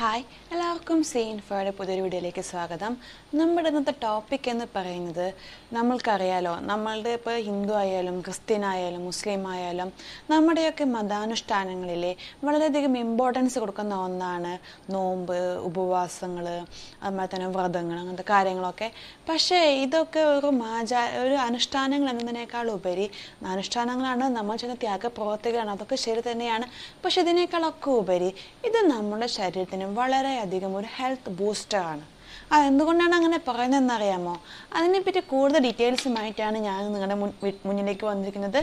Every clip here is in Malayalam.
ഹായ് എല്ലാവർക്കും സീൻ ഫോയുടെ പുതിയൊരു വീഡിയോയിലേക്ക് സ്വാഗതം നമ്മുടെ ഇന്നത്തെ ടോപ്പിക് എന്ന് പറയുന്നത് നമ്മൾക്കറിയാലോ നമ്മളുടെ ഇപ്പോൾ ഹിന്ദു ആയാലും ക്രിസ്ത്യൻ ആയാലും മുസ്ലിം ആയാലും നമ്മുടെയൊക്കെ മതാനുഷ്ഠാനങ്ങളിലെ വളരെയധികം ഇമ്പോർട്ടൻസ് കൊടുക്കുന്ന ഒന്നാണ് നോമ്പ് ഉപവാസങ്ങൾ അതുപോലെ തന്നെ വ്രതങ്ങൾ അങ്ങനത്തെ കാര്യങ്ങളൊക്കെ പക്ഷേ ഇതൊക്കെ ഒരു മാചാ ഒരു അനുഷ്ഠാനങ്ങൾ എന്നതിനേക്കാൾ ഉപരി അനുഷ്ഠാനങ്ങളാണ് നമ്മൾ ചെയ്യുന്ന ത്യാഗപ്രവർത്തികളാണ് അതൊക്കെ ശരി തന്നെയാണ് പക്ഷെ ഇതിനേക്കാളൊക്കെ ഉപരി ഇത് നമ്മുടെ ശരീരത്തിന് വളരെ അധികം ഒരു ഹെൽത്ത് ബൂസ്റ്ററാണ് ആ എന്തുകൊണ്ടാണ് അങ്ങനെ പറയുന്നതെന്നറിയാമോ അതിനെപ്പറ്റി കൂടുതൽ ഡീറ്റെയിൽസുമായിട്ടാണ് ഞാൻ നിങ്ങളുടെ മുന്നിലേക്ക് വന്നിരിക്കുന്നത്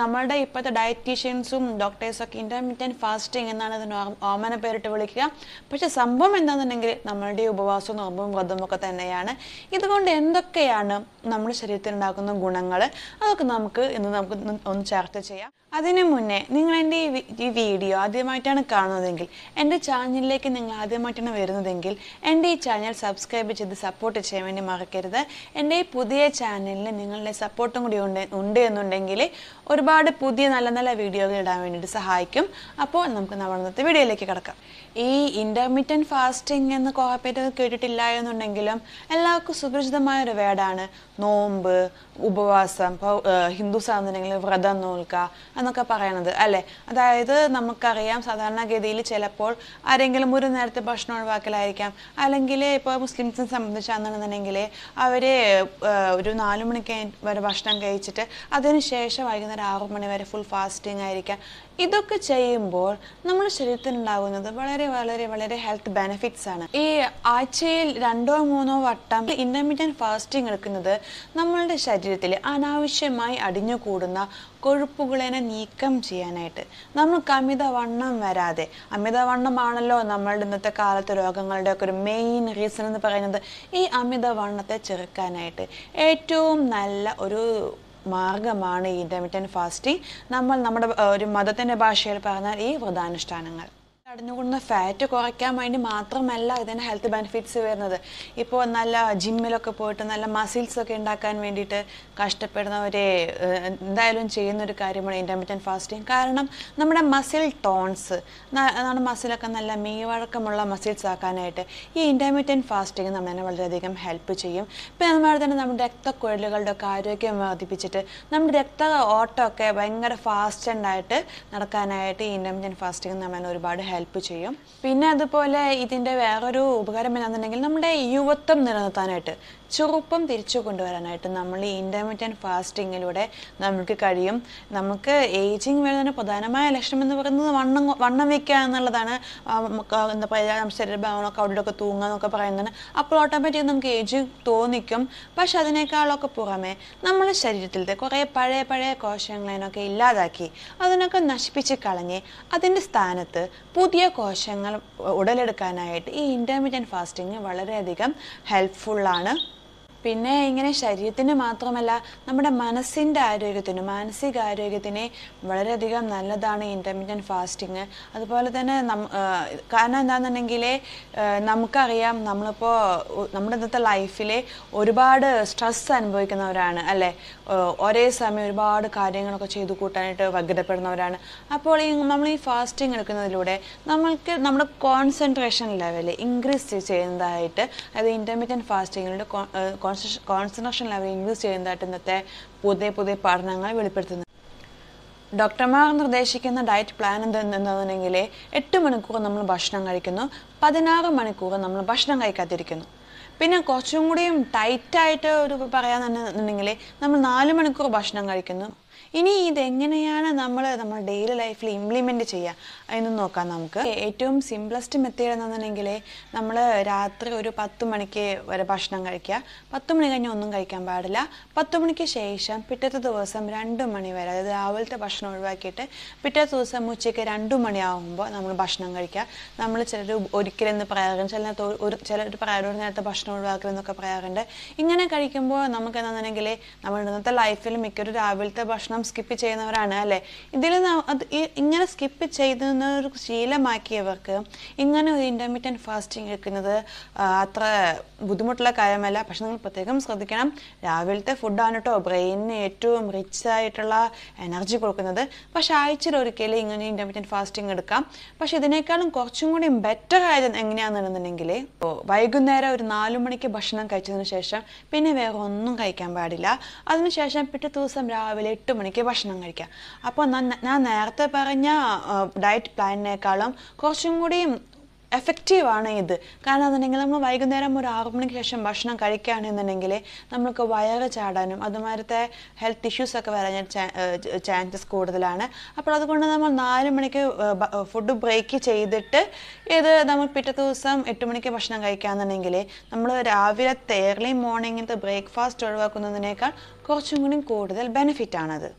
നമ്മളുടെ ഇപ്പോഴത്തെ ഡയറ്റീഷ്യൻസും ഡോക്ടേഴ്സൊക്കെ ഇൻ്റർമീഡിയറ്റ് ഫാസ്റ്റിംഗ് എന്നാണ് അതിന് ഓമന പേരിട്ട് വിളിക്കുക പക്ഷേ സംഭവം എന്താണെന്നുണ്ടെങ്കിൽ നമ്മളുടെ ഉപവാസവും നോമ്പും വ്രതമൊക്കെ തന്നെയാണ് ഇതുകൊണ്ട് എന്തൊക്കെയാണ് നമ്മുടെ ശരീരത്തിൽ ഉണ്ടാക്കുന്ന ഗുണങ്ങൾ അതൊക്കെ നമുക്ക് ഇന്ന് നമുക്ക് ഒന്ന് ചർച്ച ചെയ്യാം അതിനു മുന്നേ നിങ്ങൾ എൻ്റെ ഈ വീഡിയോ ആദ്യമായിട്ടാണ് കാണുന്നതെങ്കിൽ എൻ്റെ ചാനലിലേക്ക് നിങ്ങൾ ആദ്യമായിട്ടാണ് വരുന്നതെങ്കിൽ എൻ്റെ ഈ ചാനൽ സബ് സബ്സ്ക്രൈബ് ചെയ്ത് സപ്പോർട്ട് ചെയ്യാൻ വേണ്ടി മറക്കരുത് എൻ്റെ ഈ പുതിയ ചാനലിന് നിങ്ങളുടെ സപ്പോർട്ടും കൂടി ഉണ്ട് ഉണ്ട് എന്നുണ്ടെങ്കിൽ ഒരുപാട് പുതിയ നല്ല നല്ല വീഡിയോകൾ ഇടാൻ വേണ്ടിയിട്ട് സഹായിക്കും അപ്പോൾ നമുക്ക് നമ്മുടെ ഇന്നത്തെ വീഡിയോയിലേക്ക് കിടക്കാം ഈ ഇൻ്റർമീഡിയൻറ്റ് ഫാസ്റ്റിംഗ് എന്ന് കോഹപ്പേറ്റ് കേട്ടിട്ടില്ല എന്നുണ്ടെങ്കിലും എല്ലാവർക്കും സുപരിചിതമായ ഒരു വേടാണ് നോമ്പ് ഉപവാസം ഇപ്പോൾ ഹിന്ദുസ് ആണെന്നുണ്ടെങ്കിൽ വ്രതം നോൽക്ക എന്നൊക്കെ പറയണത് അല്ലേ അതായത് നമുക്കറിയാം സാധാരണഗതിയിൽ ചിലപ്പോൾ ആരെങ്കിലും ഒരു നേരത്തെ ഭക്ഷണം ഒഴിവാക്കലായിരിക്കാം അല്ലെങ്കിൽ ഇപ്പോൾ മുസ്ലിംസിനെ സംബന്ധിച്ചാണെന്നുണ്ടെങ്കിൽ അവർ ഒരു നാല് മണിക്ക് വരെ ഭക്ഷണം കഴിച്ചിട്ട് അതിനുശേഷം വൈകുന്നേരം ആറു മണി വരെ ഫുൾ ഫാസ്റ്റിംഗ് ആയിരിക്കാം ഇതൊക്കെ ചെയ്യുമ്പോൾ നമ്മുടെ ശരീരത്തിനുണ്ടാകുന്നത് വളരെ വളരെ വളരെ ഹെൽത്ത് ബെനിഫിറ്റ്സ് ആണ് ഈ ആഴ്ചയിൽ രണ്ടോ മൂന്നോ വട്ടം ഇന്റർമീഡിയറ്റ് ഫാസ്റ്റിംഗ് എടുക്കുന്നത് നമ്മളുടെ ശരീരത്തിൽ അനാവശ്യമായി അടിഞ്ഞുകൂടുന്ന കൊഴുപ്പുകളെ നീക്കം ചെയ്യാനായിട്ട് നമുക്ക് അമിതവണ്ണം വരാതെ അമിതവണ്ണമാണല്ലോ നമ്മളുടെ ഇന്നത്തെ കാലത്ത് രോഗങ്ങളുടെ ഒക്കെ ഒരു മെയിൻ റീസൺ എന്ന് പറയുന്നത് ഈ അമിതവണ്ണത്തെ ചെറുക്കാനായിട്ട് ഏറ്റവും നല്ല ഒരു മാർഗമാണ് ഈ ഇൻ്റർമീഡിയൻ ഫാസ്റ്റിംഗ് നമ്മൾ നമ്മുടെ ഒരു മതത്തിൻ്റെ ഭാഷയിൽ പറഞ്ഞാൽ ഈ വ്രതാനുഷ്ഠാനങ്ങൾ നടന്നുകൊടുന്ന ഫാറ്റ് കുറയ്ക്കാൻ വേണ്ടി മാത്രമല്ല ഇതിന് ഹെൽത്ത് ബെനിഫിറ്റ്സ് വരുന്നത് ഇപ്പോൾ നല്ല ജിമ്മിലൊക്കെ പോയിട്ട് നല്ല മസിൽസ് ഒക്കെ ഉണ്ടാക്കാൻ വേണ്ടിയിട്ട് കഷ്ടപ്പെടുന്നവരെ എന്തായാലും ചെയ്യുന്നൊരു കാര്യമാണ് ഇൻ്റർമീഡിയൻ ഫാസ്റ്റിംഗ് കാരണം നമ്മുടെ മസിൽ ടോൺസ് അതാണ് മസിലൊക്കെ നല്ല മെയ്വഴക്കമുള്ള മസിൽസ് ആക്കാനായിട്ട് ഈ ഇൻ്റർമീഡിയൻ ഫാസ്റ്റിംഗ് നമ്മളെ വളരെയധികം ഹെൽപ്പ് ചെയ്യും പിന്നെ അതുപോലെ തന്നെ നമ്മുടെ രക്തക്കുഴലുകളുടെ ഒക്കെ ആരോഗ്യം വർദ്ധിപ്പിച്ചിട്ട് നമ്മുടെ രക്ത ഓട്ടമൊക്കെ ഭയങ്കര ഫാസ്റ്റൻഡായിട്ട് നടക്കാനായിട്ട് ഈ ഇൻ്റർമീഡിയൻ ഫാസ്റ്റിംഗ് നമ്മളെ ഒരുപാട് ഹെൽപ്പ് ഹെൽപ്പ് ചെയ്യും പിന്നെ അതുപോലെ ഇതിൻ്റെ വേറൊരു ഉപകാരം എന്നുണ്ടെങ്കിൽ നമ്മുടെ യുവത്വം നിലനിർത്താനായിട്ട് ചെറുപ്പം തിരിച്ചു കൊണ്ടുവരാനായിട്ട് നമ്മൾ ഈ ഇൻ്റർമീഡിയറ്റ് ഫാസ്റ്റിങ്ങിലൂടെ നമുക്ക് കഴിയും നമുക്ക് ഏജിങ് വരുന്നതിന് പ്രധാനമായ ലക്ഷണം എന്ന് പറയുന്നത് വണ്ണം വണ്ണം വെക്കുക എന്നുള്ളതാണ് എന്താ പറയുക ശരീരഭാവം കൗടിലൊക്കെ തൂങ്ങുക എന്നൊക്കെ പറയുന്നതാണ് അപ്പോൾ ഓട്ടോമാറ്റിക് നമുക്ക് ഏജ് തോന്നിക്കും പക്ഷെ അതിനേക്കാളൊക്കെ പുറമെ നമ്മുടെ ശരീരത്തിലത്തെ കുറേ പഴയ പഴയ കോശങ്ങളതിനൊക്കെ ഇല്ലാതാക്കി അതിനൊക്കെ നശിപ്പിച്ച് കളഞ്ഞ് അതിൻ്റെ സ്ഥാനത്ത് പുതിയ കോശങ്ങൾ ഉടലെടുക്കാനായിട്ട് ഈ ഇൻ്റർമീഡിയൻ ഫാസ്റ്റിംഗ് വളരെയധികം ഹെൽപ്ഫുള്ളാണ് പിന്നെ ഇങ്ങനെ ശരീരത്തിന് മാത്രമല്ല നമ്മുടെ മനസ്സിൻ്റെ ആരോഗ്യത്തിന് മാനസിക ആരോഗ്യത്തിന് വളരെയധികം നല്ലതാണ് ഇൻ്റർമീഡിയൻ ഫാസ്റ്റിങ് അതുപോലെ തന്നെ കാരണം എന്താണെന്നുണ്ടെങ്കിൽ നമുക്കറിയാം നമ്മളിപ്പോൾ നമ്മുടെ ഇന്നത്തെ ലൈഫിൽ ഒരുപാട് സ്ട്രെസ് അനുഭവിക്കുന്നവരാണ് അല്ലേ ഒരേ സമയം ഒരുപാട് കാര്യങ്ങളൊക്കെ ചെയ്തു കൂട്ടാനായിട്ട് വകൃതപ്പെടുന്നവരാണ് അപ്പോൾ ഈ നമ്മൾ ഈ ഫാസ്റ്റിംഗ് എടുക്കുന്നതിലൂടെ നമ്മൾക്ക് നമ്മുടെ കോൺസെൻട്രേഷൻ ലെവൽ ഇൻക്രീസ് ചെയ്യുന്നതായിട്ട് അതായത് ഇൻ്റർമീഡിയൻ ഫാസ്റ്റിങ്ങിലൂടെ കോൺസെൻട്രേഷൻ ലെവൽ ഇൻക്രീസ് ചെയ്യുന്നതായിട്ട് ഇന്നത്തെ പുതിയ പുതിയ പഠനങ്ങൾ വെളിപ്പെടുത്തുന്നു ഡോക്ടർമാർ നിർദ്ദേശിക്കുന്ന ഡയറ്റ് പ്ലാൻ എന്തെന്നുണ്ടെങ്കിൽ എട്ട് മണിക്കൂർ നമ്മൾ ഭക്ഷണം കഴിക്കുന്നു പതിനാറ് മണിക്കൂർ നമ്മൾ ഭക്ഷണം കഴിക്കാതിരിക്കുന്നു പിന്നെ കുറച്ചും കൂടിയും ടൈറ്റായിട്ട് ഒരു പറയാന്നുണ്ടെങ്കിൽ നമ്മൾ നാല് മണിക്കൂർ ഭക്ഷണം കഴിക്കുന്നു ഇനി ഇതെങ്ങനെയാണ് നമ്മൾ നമ്മൾ ഡെയിലി ലൈഫിൽ ഇംപ്ലിമെൻ്റ് ചെയ്യുക എന്ന് നോക്കാം നമുക്ക് ഏറ്റവും സിംപ്ലസ്റ്റ് മെത്തേഡ് എന്നുണ്ടെങ്കിൽ നമ്മൾ രാത്രി ഒരു പത്ത് മണിക്ക് വരെ ഭക്ഷണം കഴിക്കുക പത്ത് മണി കഴിഞ്ഞ് ഒന്നും കഴിക്കാൻ പാടില്ല പത്ത് മണിക്ക് ശേഷം പിറ്റത്തെ ദിവസം രണ്ട് മണി വരെ അതായത് രാവിലത്തെ ഭക്ഷണം ഒഴിവാക്കിയിട്ട് പിറ്റേ ദിവസം ഉച്ചയ്ക്ക് രണ്ട് മണിയാകുമ്പോൾ നമ്മൾ ഭക്ഷണം കഴിക്കുക നമ്മൾ ചിലർ ഒരിക്കലെന്ന് പറയാറുണ്ട് ചില ഒരു ചിലർ പറയാറുണ്ട് നേരത്തെ ഭക്ഷണം ഒഴിവാക്കലെന്നൊക്കെ പറയാറുണ്ട് ഇങ്ങനെ കഴിക്കുമ്പോൾ നമുക്ക് എന്താണെന്നുണ്ടെങ്കിൽ നമ്മുടെ ഇന്നത്തെ ലൈഫിൽ മിക്കൊരു രാവിലത്തെ ഭക്ഷണം നാം സ്കിപ്പ് ചെയ്യുന്നവരാണ് അല്ലേ ഇതിൽ അത് ഇങ്ങനെ സ്കിപ്പ് ചെയ്യുന്ന ഒരു ശീലമാക്കിയവർക്ക് ഇങ്ങനെ ഒരു ഇൻ്റർമീഡിയറ്റ് ഫാസ്റ്റിംഗ് എടുക്കുന്നത് അത്ര ബുദ്ധിമുട്ടുള്ള കാര്യമല്ല പക്ഷെ നിങ്ങൾ പ്രത്യേകം ശ്രദ്ധിക്കണം രാവിലത്തെ ഫുഡാണ് കേട്ടോ ബ്രെയിനിന് ഏറ്റവും റിച്ച് ആയിട്ടുള്ള എനർജി കൊടുക്കുന്നത് പക്ഷെ ആഴ്ചയിൽ ഒരിക്കലും ഇങ്ങനെ ഇൻ്റർമീഡിയറ്റ് ഫാസ്റ്റിംഗ് എടുക്കാം പക്ഷെ ഇതിനേക്കാളും കുറച്ചും കൂടി ബെറ്റർ ആയത് എങ്ങനെയാണെന്നുണ്ടെങ്കിൽ വൈകുന്നേരം ഒരു നാലു മണിക്ക് ഭക്ഷണം കഴിച്ചതിന് ശേഷം പിന്നെ വേറെ ഒന്നും കഴിക്കാൻ പാടില്ല അതിനുശേഷം പിറ്റേ ദിവസം രാവിലെ എട്ട് മണി മണിക്ക് ഭക്ഷണം കഴിക്കുക അപ്പോൾ ഞാൻ നേരത്തെ പറഞ്ഞ ഡയറ്റ് പ്ലാനിനേക്കാളും കുറച്ചും കൂടിയും ആണ് ഇത് കാരണം എന്നുണ്ടെങ്കിൽ നമ്മൾ വൈകുന്നേരം ഒരു ആറു മണിക്ക് ശേഷം ഭക്ഷണം കഴിക്കുകയാണെന്നുണ്ടെങ്കിൽ നമുക്ക് വയറ് ചാടാനും അതുമാരത്തെ ഹെൽത്ത് ഇഷ്യൂസൊക്കെ വരാൻ ചാൻസസ് കൂടുതലാണ് അപ്പോൾ അതുകൊണ്ട് നമ്മൾ നാല് മണിക്ക് ഫുഡ് ബ്രേക്ക് ചെയ്തിട്ട് ഇത് നമ്മൾ പിറ്റേ ദിവസം എട്ട് മണിക്ക് ഭക്ഷണം കഴിക്കുകയാണെന്നുണ്ടെങ്കിൽ നമ്മൾ രാവിലത്തെ ഏർലി മോർണിംഗിലത്തെ ബ്രേക്ക്ഫാസ്റ്റ് ഒഴിവാക്കുന്നതിനേക്കാൾ കുറച്ചും കൂടി കൂടുതൽ ആണത്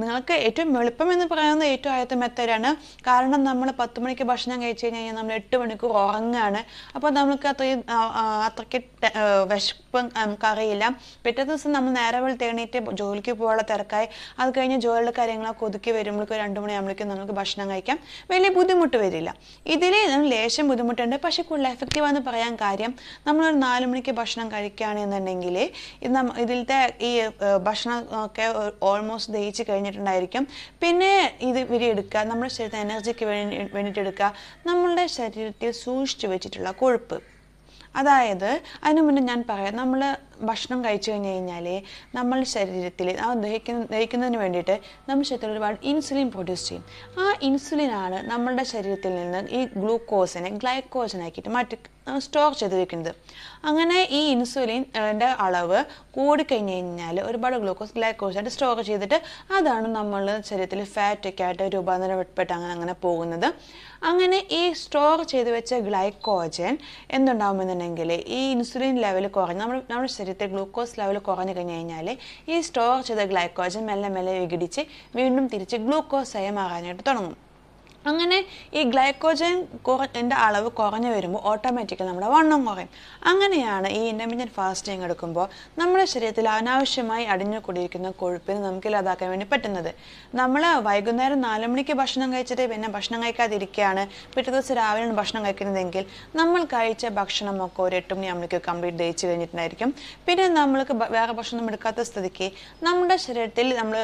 നിങ്ങൾക്ക് ഏറ്റവും എളുപ്പമെന്ന് എന്ന് പറയുന്നത് ഏറ്റവും ആദ്യത്തെ മെത്തേഡാണ് കാരണം നമ്മൾ പത്ത് മണിക്ക് ഭക്ഷണം കഴിച്ചു കഴിഞ്ഞാൽ നമ്മൾ എട്ട് മണിക്കൂർ ഉറങ്ങാണ് അപ്പോൾ നമുക്ക് അത്രയും അത്രയ്ക്ക് വിശപ്പ് നമുക്കറിയില്ല പിറ്റേ ദിവസം നമ്മൾ നേരെ വെളുത്ത് തേണീറ്റ് ജോലിക്ക് പോകാനുള്ള തിരക്കായി അത് കഴിഞ്ഞ് ജോലിയുടെ കാര്യങ്ങളൊക്കെ ഒതുക്കി വരുമ്പോഴേക്കും രണ്ട് മണിയാകുമ്പോഴേക്കും നമുക്ക് ഭക്ഷണം കഴിക്കാം വലിയ ബുദ്ധിമുട്ട് വരില്ല ഇതിൽ ലേശം ബുദ്ധിമുട്ടുണ്ട് പക്ഷേ കൂടുതൽ ആണെന്ന് പറയാൻ കാര്യം നമ്മളൊരു നാല് മണിക്ക് ഭക്ഷണം കഴിക്കുകയാണെന്നുണ്ടെങ്കിൽ ഇത് ഇതിലത്തെ ഈ ഭക്ഷണം ഒക്കെ ഓൾമോസ്റ്റ് ദഹിച്ച് കഴിഞ്ഞാൽ കഴിഞ്ഞിട്ടുണ്ടായിരിക്കും പിന്നെ ഇത് വിരി എടുക്കുക നമ്മുടെ ശരീരത്തെ എനർജിക്ക് വേണ്ടി വേണ്ടിയിട്ട് എടുക്കുക നമ്മളുടെ ശരീരത്തിൽ സൂക്ഷിച്ചു വെച്ചിട്ടുള്ള കൊഴുപ്പ് അതായത് അതിനു മുന്നേ ഞാൻ പറയാം നമ്മൾ ഭക്ഷണം കഴിച്ചു കഴിഞ്ഞ് കഴിഞ്ഞാൽ നമ്മൾ ശരീരത്തിൽ ആ ദഹിക്കുന്ന ദഹിക്കുന്നതിന് വേണ്ടിയിട്ട് നമ്മുടെ ശരീരത്തിൽ ഒരുപാട് ഇൻസുലിൻ പ്രൊഡ്യൂസ് ചെയ്യും ആ ഇൻസുലിനാണ് നമ്മളുടെ ശരീരത്തിൽ നിന്ന് ഈ ഗ്ലൂക്കോസിനെ ഗ്ലൈക്കോസിനാക്കിയിട്ട് മാറ്റി സ്റ്റോർ ചെയ്ത് വെക്കുന്നത് അങ്ങനെ ഈ ഇൻസുലിൻ്റെ അളവ് കൂടിക്കഴിഞ്ഞ് കഴിഞ്ഞാൽ ഒരുപാട് ഗ്ലൂക്കോസ് ഗ്ലൈക്കോസ് ആയിട്ട് സ്റ്റോർ ചെയ്തിട്ട് അതാണ് നമ്മൾ ശരീരത്തിൽ ഫാറ്റൊക്കെ ആയിട്ട് രൂപാന്തരപ്പെട്ട് അങ്ങനെ അങ്ങനെ പോകുന്നത് അങ്ങനെ ഈ സ്റ്റോർ ചെയ്ത് വെച്ച ഗ്ലൈക്കോജൻ എന്തുണ്ടാകുമെന്നുണ്ടെങ്കിൽ ഈ ഇൻസുലിൻ ലെവൽ കുറഞ്ഞ് നമ്മൾ നമ്മുടെ ശരീരത്തിൽ ഗ്ലൂക്കോസ് ലെവൽ കുറഞ്ഞു കഴിഞ്ഞ് കഴിഞ്ഞാൽ ഈ സ്റ്റോർ ചെയ്ത ഗ്ലൈക്കോജൻ മെല്ലെ മെല്ലെ വിഘടിച്ച് വീണ്ടും തിരിച്ച് ഗ്ലൂക്കോസായി മാറാനായിട്ട് തുടങ്ങും അങ്ങനെ ഈ ഗ്ലൈക്കോജൻ എൻ്റെ അളവ് കുറഞ്ഞു വരുമ്പോൾ ഓട്ടോമാറ്റിക്കലി നമ്മുടെ വണ്ണം കുറയും അങ്ങനെയാണ് ഈ ഇൻ്റർമീഡിയറ്റ് ഫാസ്റ്റിംഗ് എടുക്കുമ്പോൾ നമ്മുടെ ശരീരത്തിൽ അനാവശ്യമായി അടിഞ്ഞു കൂടിയിരിക്കുന്ന കൊഴുപ്പിന് നമുക്ക് ഇല്ലാതാക്കാൻ വേണ്ടി പറ്റുന്നത് നമ്മൾ വൈകുന്നേരം നാല് മണിക്ക് ഭക്ഷണം കഴിച്ചിട്ട് പിന്നെ ഭക്ഷണം കഴിക്കാതിരിക്കുകയാണ് പിറ്റേ ദിവസം രാവിലെ ഭക്ഷണം കഴിക്കുന്നതെങ്കിൽ നമ്മൾ കഴിച്ച ഭക്ഷണമൊക്കെ ഒരു എട്ട് മണിയാകുമ്പോഴേക്ക് കംപ്ലീറ്റ് ദഹിച്ചു കഴിഞ്ഞിട്ടുണ്ടായിരിക്കും പിന്നെ നമ്മൾക്ക് വേറെ ഭക്ഷണം എടുക്കാത്ത സ്ഥിതിക്ക് നമ്മുടെ ശരീരത്തിൽ നമ്മൾ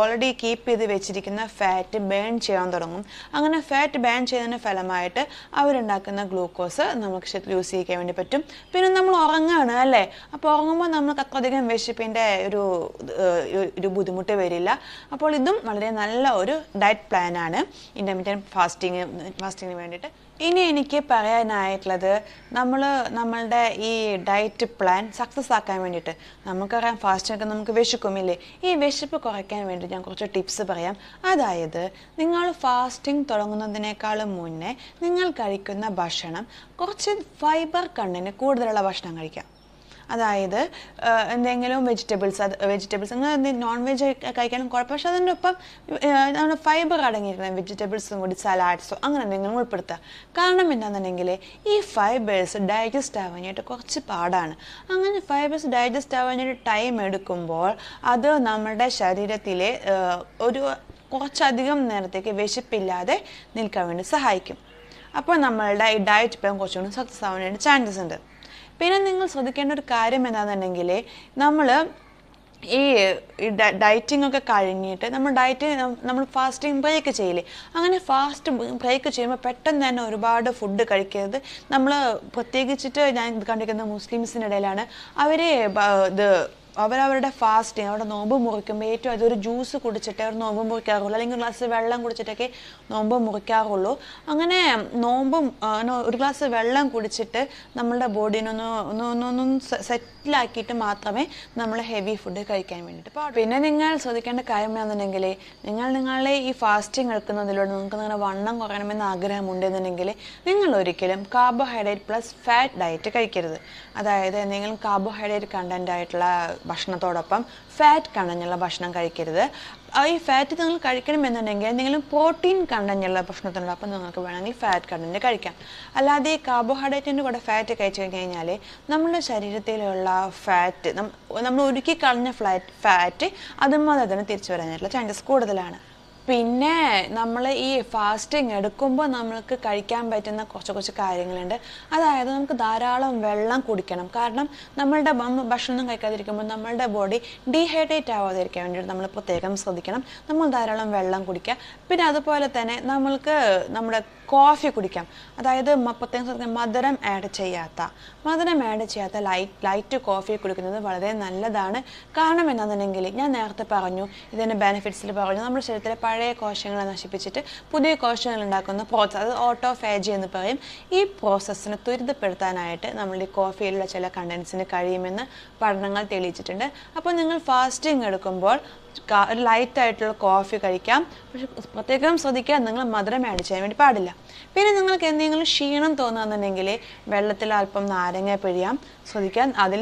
ഓൾറെഡി കീപ്പ് ചെയ്ത് വെച്ചിരിക്കുന്ന ഫാറ്റ് ബേൺ ചെയ്യാൻ തുടങ്ങും അങ്ങനെ ഫാറ്റ് ബാൻ ചെയ്തതിന് ഫലമായിട്ട് അവരുണ്ടാക്കുന്ന ഗ്ലൂക്കോസ് നമുക്ക് യൂസ് ചെയ്യിക്കാൻ വേണ്ടി പറ്റും പിന്നെ നമ്മൾ ഉറങ്ങാണ് അല്ലേ അപ്പോൾ ഉറങ്ങുമ്പോൾ നമുക്ക് അത്രയധികം വിശപ്പിൻ്റെ ഒരു ഒരു ബുദ്ധിമുട്ട് വരില്ല അപ്പോൾ ഇതും വളരെ നല്ല ഒരു ഡയറ്റ് പ്ലാനാണ് ഇൻ്റർമീഡിയൻ ഫാസ്റ്റിങ് ഫാസ്റ്റിങ്ങിന് വേണ്ടിയിട്ട് ഇനി എനിക്ക് പറയാനായിട്ടുള്ളത് നമ്മൾ നമ്മളുടെ ഈ ഡയറ്റ് പ്ലാൻ സക്സസ് ആക്കാൻ വേണ്ടിയിട്ട് നമുക്കറിയാം ഫാസ്റ്റിനൊക്കെ നമുക്ക് വിശക്കുമില്ലേ ഈ വിശപ്പ് കുറയ്ക്കാൻ വേണ്ടി ഞാൻ കുറച്ച് ടിപ്സ് പറയാം അതായത് നിങ്ങൾ ഫാസ്റ്റിംഗ് തുടങ്ങുന്നതിനേക്കാളും മുന്നേ നിങ്ങൾ കഴിക്കുന്ന ഭക്ഷണം കുറച്ച് ഫൈബർ കണ്ണിന് കൂടുതലുള്ള ഭക്ഷണം കഴിക്കാം അതായത് എന്തെങ്കിലും വെജിറ്റബിൾസ് അത് വെജിറ്റബിൾസ് നിങ്ങൾ നോൺ വെജ് കഴിക്കാനും കുഴപ്പം പക്ഷെ അതിൻ്റെ ഒപ്പം നമ്മുടെ ഫൈബർ അടങ്ങിയിരിക്കുന്ന വെജിറ്റബിൾസും കൂടി സലാഡ്സോ അങ്ങനെ എന്തെങ്കിലും ഉൾപ്പെടുത്തുക കാരണം എന്താണെന്നുണ്ടെങ്കിൽ ഈ ഫൈബേഴ്സ് ഡൈജസ്റ്റ് ആവാനായിട്ട് കുറച്ച് പാടാണ് അങ്ങനെ ഫൈബേഴ്സ് ഡൈജസ്റ്റ് ആവാനായിട്ട് ടൈം എടുക്കുമ്പോൾ അത് നമ്മുടെ ശരീരത്തിലെ ഒരു കുറച്ചധികം നേരത്തേക്ക് വിശപ്പില്ലാതെ നിൽക്കാൻ വേണ്ടി സഹായിക്കും അപ്പോൾ നമ്മളുടെ ഈ ഡയറ്റ് പ്ലാൻ കുറച്ചുകൂടി സക്സസ് ചാൻസസ് ഉണ്ട് പിന്നെ നിങ്ങൾ ശ്രദ്ധിക്കേണ്ട ഒരു കാര്യം എന്താണെന്നുണ്ടെങ്കിൽ നമ്മൾ ഈ ഡയറ്റിംഗ് ഒക്കെ കഴിഞ്ഞിട്ട് നമ്മൾ ഡയറ്റ് നമ്മൾ ഫാസ്റ്റിംഗ് ബ്രേക്ക് ചെയ്യില്ലേ അങ്ങനെ ഫാസ്റ്റ് ബ്രേക്ക് ചെയ്യുമ്പോൾ പെട്ടെന്ന് തന്നെ ഒരുപാട് ഫുഡ് കഴിക്കരുത് നമ്മൾ പ്രത്യേകിച്ചിട്ട് ഞാൻ കണ്ടിരിക്കുന്ന മുസ്ലിംസിനിടയിലാണ് അവരെ ഇത് അവരവരുടെ ഫാസ്റ്റിങ് അവരുടെ നോമ്പ് മുറിക്കുമ്പോൾ ഏറ്റവും അതൊരു ജ്യൂസ് കുടിച്ചിട്ടേ അവർ നോമ്പ് മുറിക്കാറുള്ളൂ അല്ലെങ്കിൽ ഒരു ഗ്ലാസ് വെള്ളം കുടിച്ചിട്ടൊക്കെ നോമ്പ് മുറിക്കാറുള്ളൂ അങ്ങനെ നോമ്പും ഒരു ഗ്ലാസ് വെള്ളം കുടിച്ചിട്ട് നമ്മളുടെ ബോഡീനൊന്ന് ഒന്ന് സെറ്റിലാക്കിയിട്ട് മാത്രമേ നമ്മൾ ഹെവി ഫുഡ് കഴിക്കാൻ വേണ്ടിയിട്ട് പാടും പിന്നെ നിങ്ങൾ ശ്രദ്ധിക്കേണ്ട കാര്യം എന്താണെന്നുണ്ടെങ്കിൽ നിങ്ങൾ നിങ്ങളെ ഈ ഫാസ്റ്റിംഗ് എടുക്കുന്നതിലൂടെ നിങ്ങൾക്ക് നിങ്ങളുടെ വണ്ണം കുറയണമെന്ന് ആഗ്രഹമുണ്ടെന്നുണ്ടെങ്കിൽ നിങ്ങൾ ഒരിക്കലും കാർബോഹൈഡ്രേറ്റ് പ്ലസ് ഫാറ്റ് ഡയറ്റ് കഴിക്കരുത് അതായത് എന്തെങ്കിലും കാർബോഹൈഡ്രേറ്റ് കണ്ടൻ്റ് ആയിട്ടുള്ള ഭക്ഷണത്തോടൊപ്പം ഫാറ്റ് കണ്ടഞ്ഞുള്ള ഭക്ഷണം കഴിക്കരുത് ഈ ഫാറ്റ് നിങ്ങൾ കഴിക്കണമെന്നുണ്ടെങ്കിൽ നിങ്ങൾ പ്രോട്ടീൻ കണ്ടഞ്ഞുള്ള ഭക്ഷണത്തിനോടൊപ്പം നിങ്ങൾക്ക് വേണമെങ്കിൽ ഫാറ്റ് കണ്ടന്റ് കഴിക്കാം അല്ലാതെ ഈ കാർബോഹൈഡ്രേറ്റിൻ്റെ കൂടെ ഫാറ്റ് കഴിച്ചു കഴിഞ്ഞാൽ നമ്മുടെ ശരീരത്തിലുള്ള ഫാറ്റ് നമ്മൾ ഒരുക്കി കളഞ്ഞ ഫ്ലാറ്റ് ഫാറ്റ് അതുമാതിരി തന്നെ തിരിച്ചു വരാനായിട്ടുള്ള ചാൻസസ് കൂടുതലാണ് പിന്നെ നമ്മൾ ഈ ഫാസ്റ്റിംഗ് എടുക്കുമ്പോൾ നമ്മൾക്ക് കഴിക്കാൻ പറ്റുന്ന കുറച്ച് കുറച്ച് കാര്യങ്ങളുണ്ട് അതായത് നമുക്ക് ധാരാളം വെള്ളം കുടിക്കണം കാരണം നമ്മളുടെ ഭക്ഷണം കഴിക്കാതിരിക്കുമ്പോൾ നമ്മളുടെ ബോഡി ഡീഹൈഡ്രേറ്റ് ആവാതിരിക്കാൻ വേണ്ടിയിട്ട് നമ്മൾ പ്രത്യേകം ശ്രദ്ധിക്കണം നമ്മൾ ധാരാളം വെള്ളം കുടിക്കുക പിന്നെ അതുപോലെ തന്നെ നമ്മൾക്ക് നമ്മുടെ കോഫി കുടിക്കാം അതായത് പ്രത്യേകം ശ്രദ്ധിക്കാം മധുരം ആഡ് ചെയ്യാത്ത മധുരം ആഡ് ചെയ്യാത്ത ലൈറ്റ് ലൈറ്റ് കോഫി കുടിക്കുന്നത് വളരെ നല്ലതാണ് കാരണം എന്താണെന്നുണ്ടെങ്കിൽ ഞാൻ നേരത്തെ പറഞ്ഞു ഇതിൻ്റെ ബെനിഫിറ്റ്സിൽ പറഞ്ഞു നമ്മുടെ ശരീരത്തിലെ പഴയ കോശങ്ങളെ നശിപ്പിച്ചിട്ട് പുതിയ കോശങ്ങൾ ഉണ്ടാക്കുന്ന പ്രോസസ്സ് അത് ഓട്ടോഫേജി എന്ന് പറയും ഈ പ്രോസസ്സിനെ ത്വരിതപ്പെടുത്താനായിട്ട് നമ്മൾ ഈ കോഫിയിലുള്ള ചില കണ്ടൻസിന് കഴിയുമെന്ന് പഠനങ്ങൾ തെളിയിച്ചിട്ടുണ്ട് അപ്പോൾ നിങ്ങൾ ഫാസ്റ്റിംഗ് എടുക്കുമ്പോൾ ഒരു ലൈറ്റ് ആയിട്ടുള്ള കോഫി കഴിക്കാം പക്ഷെ പ്രത്യേകം ശ്രദ്ധിക്കുക നിങ്ങൾ മധുരം ആഡ് ചെയ്യാൻ വേണ്ടി പാടില്ല പിന്നെ നിങ്ങൾക്ക് എന്തെങ്കിലും ക്ഷീണം തോന്നുകയെന്നുണ്ടെങ്കിൽ വെള്ളത്തിൽ അല്പം നാരങ്ങ പിഴിയാം ശ്രദ്ധിക്കാൻ അതിൽ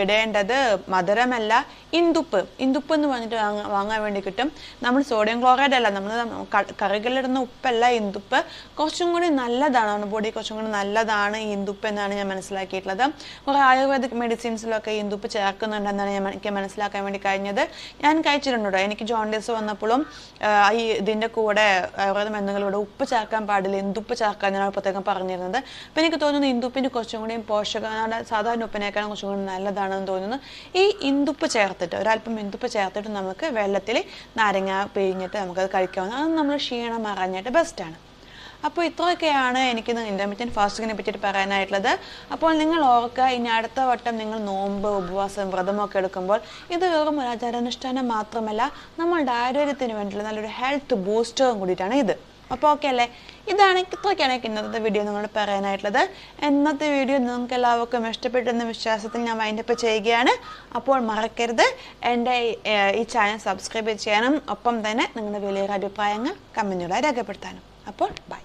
ഇടേണ്ടത് മധുരമല്ല ഇന്തുപ്പ് ഇന്തുപ്പ് എന്ന് പറഞ്ഞിട്ട് വാങ്ങാൻ വേണ്ടി കിട്ടും നമ്മൾ സോഡിയം ക്ലോറൈഡ് അല്ല നമ്മൾ കറികളിലിടുന്ന ഉപ്പല്ല ഇന്തുപ്പ് കുറച്ചും കൂടി നല്ലതാണ് നമ്മുടെ ബോഡി കുറച്ചും കൂടി നല്ലതാണ് ഈ ഇന്തുപ്പ് എന്നാണ് ഞാൻ മനസ്സിലാക്കിയിട്ടുള്ളത് കുറേ ആയുർവേദിക് മെഡിസിൻസിലൊക്കെ ഇന്തുപ്പ് ചേർക്കുന്നുണ്ടെന്നാണ് ഞാൻ എനിക്ക് മനസ്സിലാക്കാൻ വേണ്ടി കഴിഞ്ഞത് ഞാൻ കഴിച്ചിട്ടുണ്ടോ എനിക്ക് ജോണ്ടിസ് വന്നപ്പോഴും ഈ ഇതിൻ്റെ കൂടെ ആയുർവേദ മരുന്നുകളുടെ ഉപ്പ് ചേർക്കാൻ പാടില്ല എന്തുപ്പ് ചേർക്കാൻ ഞാൻ പ്രത്യേകം പറഞ്ഞിരുന്നത് അപ്പം എനിക്ക് തോന്നുന്നു ഇന്ദുപ്പിന് കുറച്ചും കൂടി പോഷക സാധാരണ ഉപ്പിനേക്കാളും കുറച്ചും കൂടി നല്ലതാണെന്ന് തോന്നുന്നു ഈ ഇന്ദുപ്പ് ചേർത്തിട്ട് ഒരല്പം ഇന്ദുപ്പ് ചേർത്തിട്ട് നമുക്ക് വെള്ളത്തിൽ നാരങ്ങ പിഴിഞ്ഞിട്ട് നമുക്കത് കഴിക്കാവുന്ന അത് നമ്മൾ ക്ഷീണം അറിഞ്ഞിട്ട് ബെസ്റ്റാണ് അപ്പോൾ ഇത്രയൊക്കെയാണ് എനിക്ക് ഇൻ്റർമീഡിയറ്റ് ഫാസ്റ്റിങ്ങിനെ പറ്റിയിട്ട് പറയാനായിട്ടുള്ളത് അപ്പോൾ നിങ്ങൾ ഓർക്കുക ഇനി അടുത്ത വട്ടം നിങ്ങൾ നോമ്പ് ഉപവാസം വ്രതമൊക്കെ എടുക്കുമ്പോൾ ഇത് വെറും ഒരു ആചാരാനുഷ്ഠാനം മാത്രമല്ല നമ്മളുടെ ആരോഗ്യത്തിന് വേണ്ടിയിട്ടുള്ള നല്ലൊരു ഹെൽത്ത് ബൂസ്റ്ററും കൂടിയിട്ടാണ് ഇത് അപ്പോൾ ഓക്കെ അല്ലേ ഇതാണ് ഇത്രയൊക്കെയാണ് ഇന്നത്തെ വീഡിയോ നിങ്ങളോട് പറയാനായിട്ടുള്ളത് ഇന്നത്തെ വീഡിയോ നിങ്ങൾക്ക് എല്ലാവർക്കും ഇഷ്ടപ്പെട്ടെന്ന വിശ്വാസത്തിൽ ഞാൻ വൈൻഡപ്പ് ചെയ്യുകയാണ് അപ്പോൾ മറക്കരുത് എൻ്റെ ഈ ചാനൽ സബ്സ്ക്രൈബ് ചെയ്യാനും ഒപ്പം തന്നെ നിങ്ങളുടെ വലിയൊരു അഭിപ്രായങ്ങൾ കമൻറ്റുകളായി രേഖപ്പെടുത്താനും അപ്പോൾ ബൈ